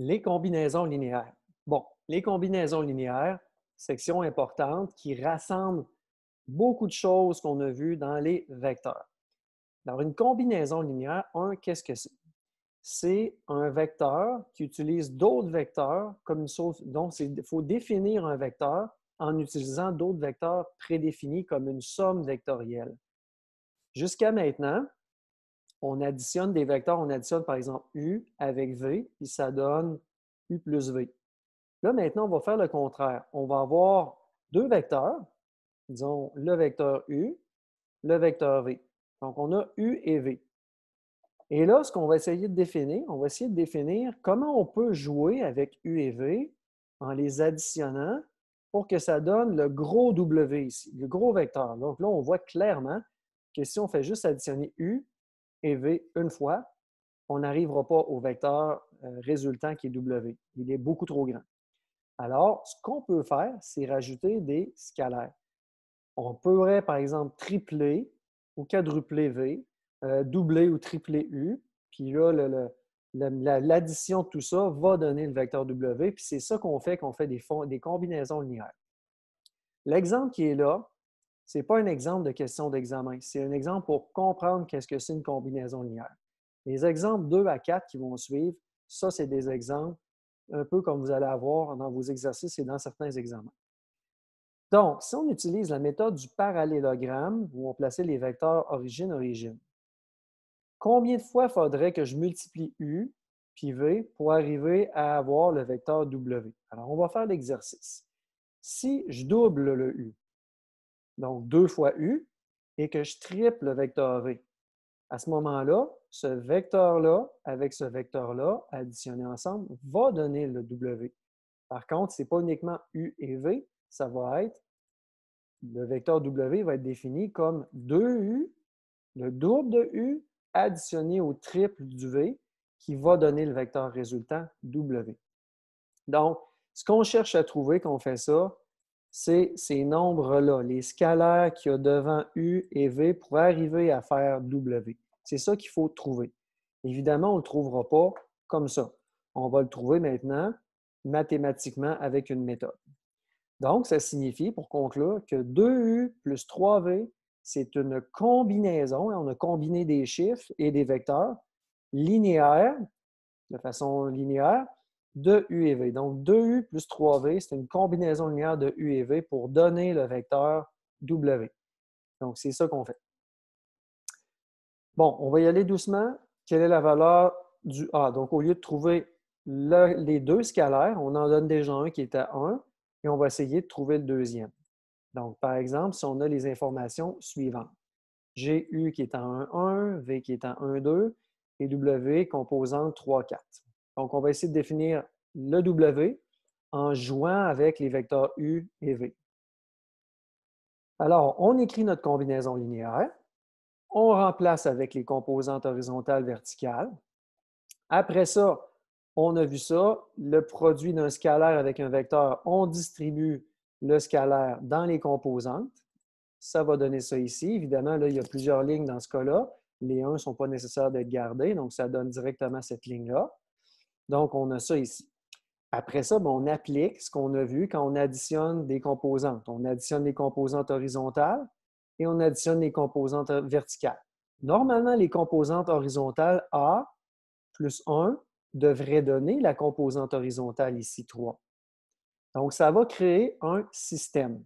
les combinaisons linéaires. Bon, les combinaisons linéaires, section importante qui rassemble beaucoup de choses qu'on a vues dans les vecteurs. Alors, une combinaison linéaire, un, qu'est-ce que c'est? C'est un vecteur qui utilise d'autres vecteurs comme une source. Donc, il faut définir un vecteur en utilisant d'autres vecteurs prédéfinis comme une somme vectorielle. Jusqu'à maintenant, on additionne des vecteurs, on additionne par exemple U avec V, puis ça donne U plus V. Là, maintenant, on va faire le contraire. On va avoir deux vecteurs, disons le vecteur U, le vecteur V. Donc, on a U et V. Et là, ce qu'on va essayer de définir, on va essayer de définir comment on peut jouer avec U et V en les additionnant pour que ça donne le gros W ici, le gros vecteur. Donc là, on voit clairement que si on fait juste additionner U, et V une fois, on n'arrivera pas au vecteur euh, résultant qui est W. Il est beaucoup trop grand. Alors, ce qu'on peut faire, c'est rajouter des scalaires. On pourrait, par exemple, tripler ou quadrupler V, doubler euh, ou tripler U, puis là, l'addition de tout ça va donner le vecteur W, puis c'est ça qu'on fait, qu'on fait des, des combinaisons linéaires. L'exemple qui est là, ce n'est pas un exemple de question d'examen, c'est un exemple pour comprendre qu'est-ce que c'est une combinaison linéaire. Les exemples 2 à 4 qui vont suivre, ça, c'est des exemples un peu comme vous allez avoir dans vos exercices et dans certains examens. Donc, si on utilise la méthode du parallélogramme, où on place les vecteurs origine-origine, combien de fois faudrait que je multiplie U puis V pour arriver à avoir le vecteur W? Alors, on va faire l'exercice. Si je double le U, donc deux fois U, et que je triple le vecteur V. À ce moment-là, ce vecteur-là avec ce vecteur-là, additionné ensemble, va donner le W. Par contre, ce n'est pas uniquement U et V, ça va être, le vecteur W va être défini comme 2U, le double de U, additionné au triple du V, qui va donner le vecteur résultant W. Donc, ce qu'on cherche à trouver quand on fait ça, c'est ces nombres-là, les scalaires qu'il y a devant U et V pour arriver à faire W. C'est ça qu'il faut trouver. Évidemment, on ne le trouvera pas comme ça. On va le trouver maintenant mathématiquement avec une méthode. Donc, ça signifie, pour conclure, que 2U plus 3V, c'est une combinaison, on a combiné des chiffres et des vecteurs linéaires, de façon linéaire, de U et V. Donc 2U plus 3V, c'est une combinaison linéaire de U et V pour donner le vecteur W. Donc c'est ça qu'on fait. Bon, on va y aller doucement. Quelle est la valeur du A? Donc au lieu de trouver les deux scalaires, on en donne déjà un qui est à 1 et on va essayer de trouver le deuxième. Donc par exemple, si on a les informations suivantes. J'ai U qui est à 1, 1, V qui est à 1, 2 et W composant 3, 4. Donc, on va essayer de définir le W en jouant avec les vecteurs U et V. Alors, on écrit notre combinaison linéaire. On remplace avec les composantes horizontales verticales. Après ça, on a vu ça, le produit d'un scalaire avec un vecteur, on distribue le scalaire dans les composantes. Ça va donner ça ici. Évidemment, là, il y a plusieurs lignes dans ce cas-là. Les uns ne sont pas nécessaires d'être gardés, donc ça donne directement cette ligne-là. Donc, on a ça ici. Après ça, ben, on applique ce qu'on a vu quand on additionne des composantes. On additionne les composantes horizontales et on additionne les composantes verticales. Normalement, les composantes horizontales A plus 1 devraient donner la composante horizontale ici 3. Donc, ça va créer un système.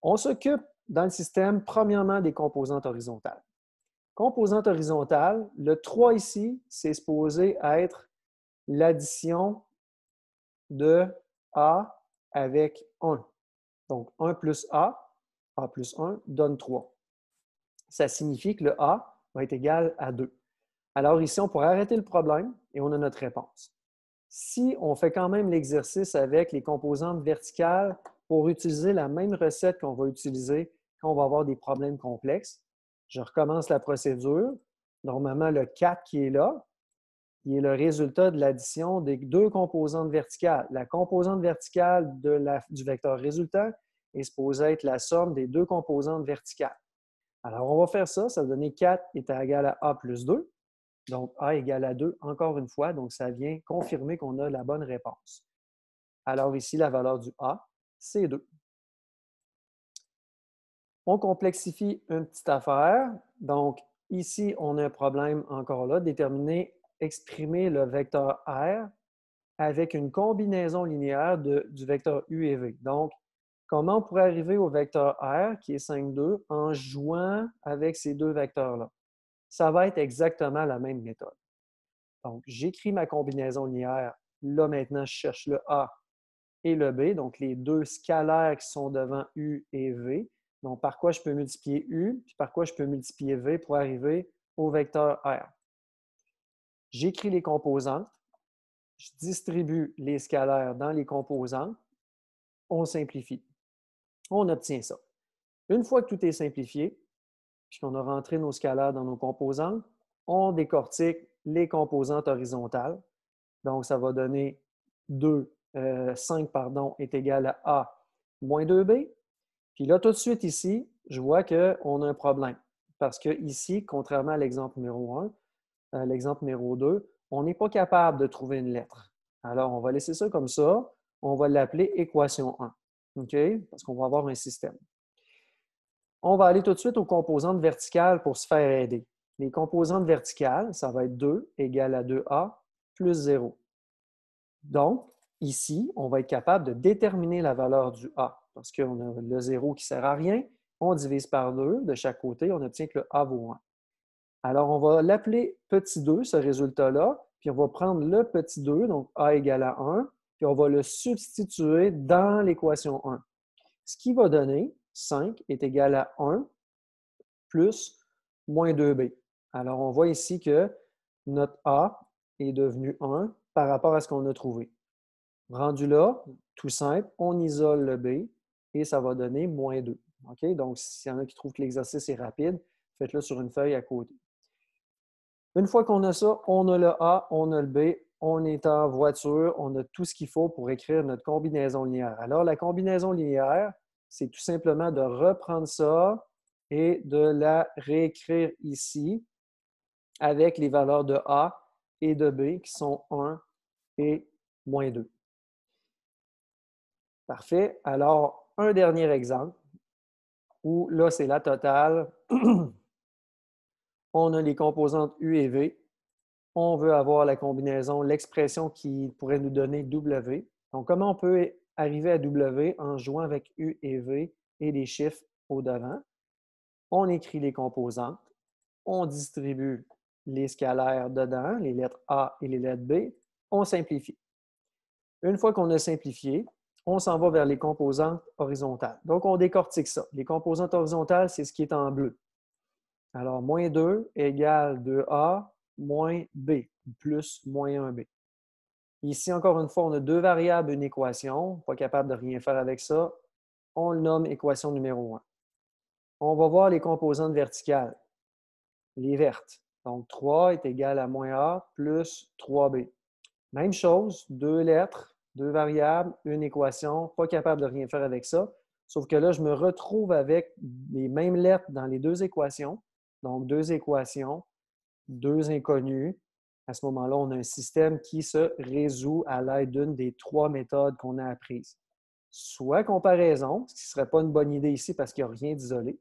On s'occupe dans le système, premièrement, des composantes horizontales. Composante horizontale, le 3 ici, c'est supposé être l'addition de A avec 1. Donc 1 plus A, A plus 1, donne 3. Ça signifie que le A va être égal à 2. Alors ici, on pourrait arrêter le problème et on a notre réponse. Si on fait quand même l'exercice avec les composantes verticales pour utiliser la même recette qu'on va utiliser quand on va avoir des problèmes complexes, je recommence la procédure. Normalement, le 4 qui est là, il est le résultat de l'addition des deux composantes verticales. La composante verticale du vecteur résultant est supposée être la somme des deux composantes verticales. Alors, on va faire ça. Ça va donner 4 est égal à A plus 2. Donc, A égale à 2, encore une fois. Donc, ça vient confirmer qu'on a la bonne réponse. Alors, ici, la valeur du A, c'est 2. On complexifie une petite affaire. Donc, ici, on a un problème encore là, déterminer exprimer le vecteur R avec une combinaison linéaire de, du vecteur U et V. Donc, comment on pourrait arriver au vecteur R, qui est 5, 2, en jouant avec ces deux vecteurs-là? Ça va être exactement la même méthode. Donc, j'écris ma combinaison linéaire. Là, maintenant, je cherche le A et le B, donc les deux scalaires qui sont devant U et V. Donc, par quoi je peux multiplier U, puis par quoi je peux multiplier V pour arriver au vecteur R j'écris les composantes, je distribue les scalaires dans les composantes, on simplifie. On obtient ça. Une fois que tout est simplifié, puisqu'on a rentré nos scalaires dans nos composantes, on décortique les composantes horizontales. Donc, ça va donner 2, 5 euh, pardon, est égal à A moins 2B. Puis là, tout de suite ici, je vois qu'on a un problème. Parce que ici, contrairement à l'exemple numéro 1, euh, l'exemple numéro 2, on n'est pas capable de trouver une lettre. Alors, on va laisser ça comme ça. On va l'appeler équation 1, OK? Parce qu'on va avoir un système. On va aller tout de suite aux composantes verticales pour se faire aider. Les composantes verticales, ça va être 2 égale à 2a plus 0. Donc, ici, on va être capable de déterminer la valeur du a parce qu'on a le 0 qui ne sert à rien. On divise par 2 de chaque côté, on obtient que le a vaut 1. Alors, on va l'appeler petit 2, ce résultat-là, puis on va prendre le petit 2, donc A égale à 1, puis on va le substituer dans l'équation 1. Ce qui va donner 5 est égal à 1 plus moins 2b. Alors, on voit ici que notre A est devenu 1 par rapport à ce qu'on a trouvé. Rendu là, tout simple, on isole le B et ça va donner moins 2. Donc, s'il y en a qui trouvent que l'exercice est rapide, faites-le sur une feuille à côté. Une fois qu'on a ça, on a le A, on a le B, on est en voiture, on a tout ce qu'il faut pour écrire notre combinaison linéaire. Alors, la combinaison linéaire, c'est tout simplement de reprendre ça et de la réécrire ici avec les valeurs de A et de B qui sont 1 et moins 2. Parfait. Alors, un dernier exemple où là, c'est la totale on a les composantes U et V. On veut avoir la combinaison, l'expression qui pourrait nous donner W. Donc, comment on peut arriver à W en jouant avec U et V et les chiffres au devant? On écrit les composantes. On distribue les scalaires dedans, les lettres A et les lettres B. On simplifie. Une fois qu'on a simplifié, on s'en va vers les composantes horizontales. Donc, on décortique ça. Les composantes horizontales, c'est ce qui est en bleu. Alors, moins 2 égale 2a moins b, plus moins 1b. Ici, encore une fois, on a deux variables, une équation. Pas capable de rien faire avec ça. On le nomme équation numéro 1. On va voir les composantes verticales, les vertes. Donc, 3 est égal à moins A plus 3B. Même chose, deux lettres, deux variables, une équation. Pas capable de rien faire avec ça. Sauf que là, je me retrouve avec les mêmes lettres dans les deux équations. Donc, deux équations, deux inconnues. À ce moment-là, on a un système qui se résout à l'aide d'une des trois méthodes qu'on a apprises. Soit comparaison, ce qui ne serait pas une bonne idée ici parce qu'il n'y a rien d'isolé.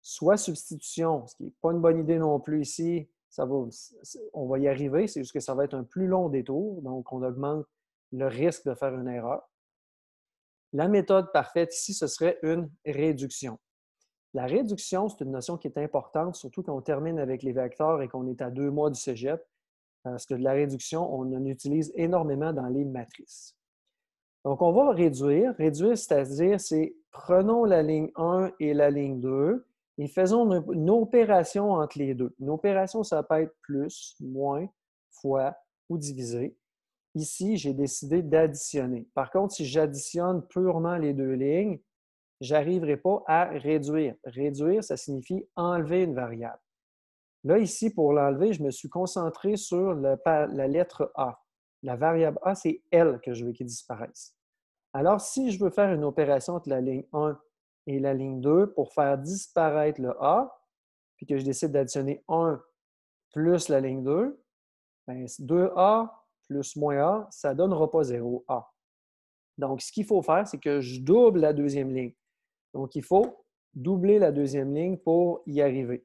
Soit substitution, ce qui n'est pas une bonne idée non plus ici. Ça va, on va y arriver, c'est juste que ça va être un plus long détour, donc on augmente le risque de faire une erreur. La méthode parfaite ici, ce serait une réduction. La réduction, c'est une notion qui est importante, surtout quand on termine avec les vecteurs et qu'on est à deux mois du cégep, parce que de la réduction, on en utilise énormément dans les matrices. Donc, on va réduire. Réduire, c'est-à-dire, c'est prenons la ligne 1 et la ligne 2 et faisons une opération entre les deux. Une opération, ça peut être plus, moins, fois ou divisé. Ici, j'ai décidé d'additionner. Par contre, si j'additionne purement les deux lignes, j'arriverai pas à réduire. Réduire, ça signifie enlever une variable. Là, ici, pour l'enlever, je me suis concentré sur la lettre A. La variable A, c'est L que je veux qu'il disparaisse. Alors, si je veux faire une opération entre la ligne 1 et la ligne 2 pour faire disparaître le A, puis que je décide d'additionner 1 plus la ligne 2, 2A ben, plus moins A, ça ne donnera pas 0A. Donc, ce qu'il faut faire, c'est que je double la deuxième ligne. Donc, il faut doubler la deuxième ligne pour y arriver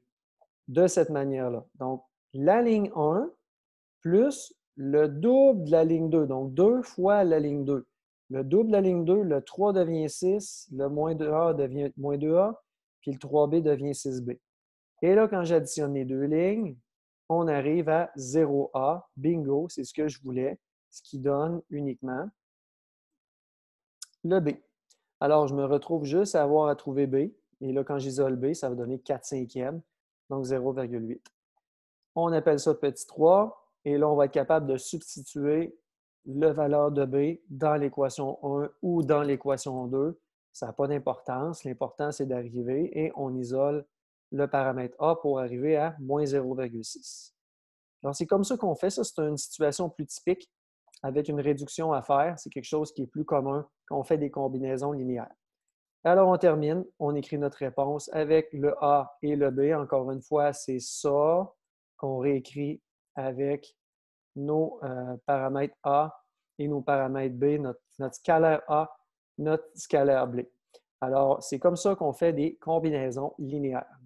de cette manière-là. Donc, la ligne 1 plus le double de la ligne 2, donc deux fois la ligne 2. Le double de la ligne 2, le 3 devient 6, le moins 2A devient moins 2A, puis le 3B devient 6B. Et là, quand j'additionne les deux lignes, on arrive à 0A. Bingo, c'est ce que je voulais, ce qui donne uniquement le B. Alors, je me retrouve juste à avoir à trouver B. Et là, quand j'isole B, ça va donner 4 cinquièmes, donc 0,8. On appelle ça petit 3. Et là, on va être capable de substituer le valeur de B dans l'équation 1 ou dans l'équation 2. Ça n'a pas d'importance. L'important, c'est d'arriver et on isole le paramètre A pour arriver à moins 0,6. Alors, c'est comme ça qu'on fait ça. C'est une situation plus typique avec une réduction à faire. C'est quelque chose qui est plus commun qu'on fait des combinaisons linéaires. Alors, on termine. On écrit notre réponse avec le A et le B. Encore une fois, c'est ça qu'on réécrit avec nos euh, paramètres A et nos paramètres B, notre scalaire A, notre scalaire B. Alors, c'est comme ça qu'on fait des combinaisons linéaires.